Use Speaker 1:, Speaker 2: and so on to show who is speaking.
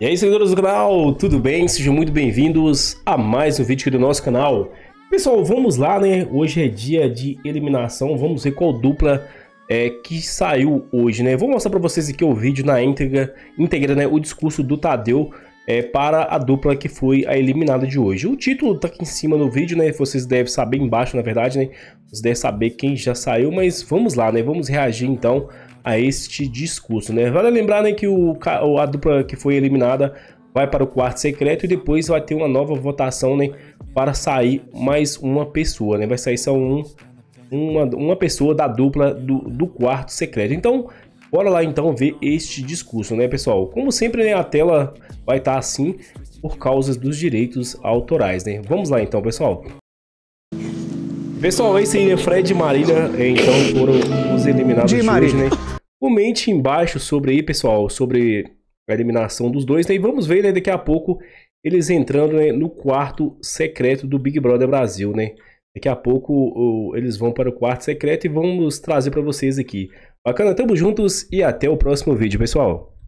Speaker 1: E aí, seguidores do canal, tudo bem? Sejam muito bem-vindos a mais um vídeo aqui do nosso canal. Pessoal, vamos lá, né? Hoje é dia de eliminação, vamos ver qual dupla é, que saiu hoje, né? Vou mostrar para vocês aqui o vídeo na íntegra, íntegra né? o discurso do Tadeu é, para a dupla que foi a eliminada de hoje. O título está aqui em cima no vídeo, né? Vocês devem saber embaixo, na verdade, né? Vocês devem saber quem já saiu, mas vamos lá, né? Vamos reagir então a este discurso, né? Vale lembrar né, que o, a dupla que foi eliminada vai para o quarto secreto e depois vai ter uma nova votação, né? Para sair mais uma pessoa, né? Vai sair só um uma, uma pessoa da dupla do, do quarto secreto. Então, Bora lá então ver este discurso, né, pessoal? Como sempre, né, a tela vai estar tá assim por causa dos direitos autorais, né? Vamos lá então, pessoal. Pessoal, esse aí é Fred e Marília, é, então foram os eliminados de, de hoje, né? Comente embaixo sobre aí, pessoal, sobre a eliminação dos dois, né? E vamos ver, né, daqui a pouco eles entrando né, no quarto secreto do Big Brother Brasil, né? Daqui a pouco eles vão para o quarto secreto e vamos trazer para vocês aqui Bacana, tamo juntos e até o próximo vídeo, pessoal.